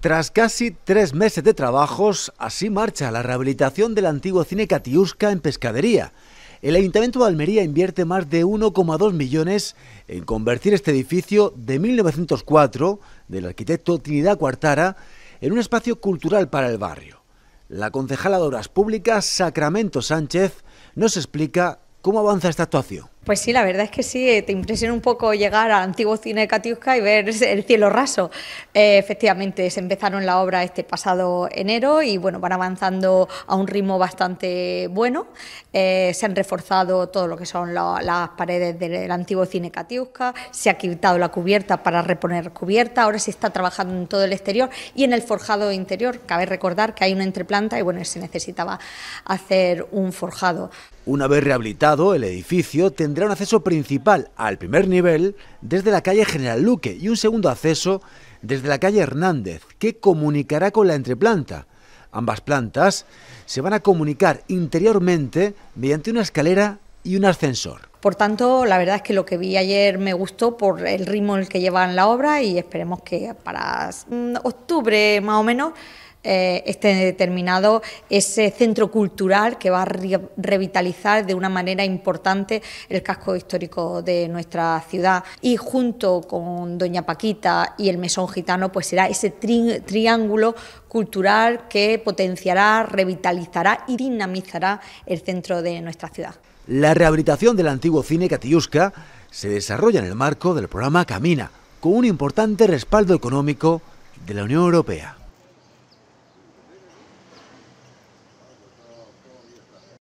Tras casi tres meses de trabajos, así marcha la rehabilitación del antiguo cine Catiusca en Pescadería. El Ayuntamiento de Almería invierte más de 1,2 millones en convertir este edificio de 1904 del arquitecto Trinidad Cuartara en un espacio cultural para el barrio. La concejala de Obras Públicas, Sacramento Sánchez, nos explica cómo avanza esta actuación. Pues sí, la verdad es que sí, eh, te impresiona un poco llegar al antiguo cine de Katiuska y ver el cielo raso. Eh, efectivamente, se empezaron la obra este pasado enero y bueno, van avanzando a un ritmo bastante bueno. Eh, se han reforzado todo lo que son las paredes del antiguo cine Katiuska, se ha quitado la cubierta para reponer cubierta, ahora se está trabajando en todo el exterior y en el forjado interior. Cabe recordar que hay una entreplanta y bueno, se necesitaba hacer un forjado. Una vez rehabilitado, el edificio tendrá un acceso principal al primer nivel desde la calle General Luque y un segundo acceso desde la calle Hernández, que comunicará con la entreplanta. Ambas plantas se van a comunicar interiormente mediante una escalera y un ascensor. Por tanto, la verdad es que lo que vi ayer me gustó por el ritmo en el que llevan la obra y esperemos que para mm, octubre más o menos eh, este determinado, ese centro cultural que va a revitalizar de una manera importante el casco histórico de nuestra ciudad. Y junto con Doña Paquita y el Mesón Gitano, pues será ese triángulo cultural que potenciará, revitalizará y dinamizará el centro de nuestra ciudad. La rehabilitación del antiguo cine Catiusca se desarrolla en el marco del programa Camina, con un importante respaldo económico de la Unión Europea.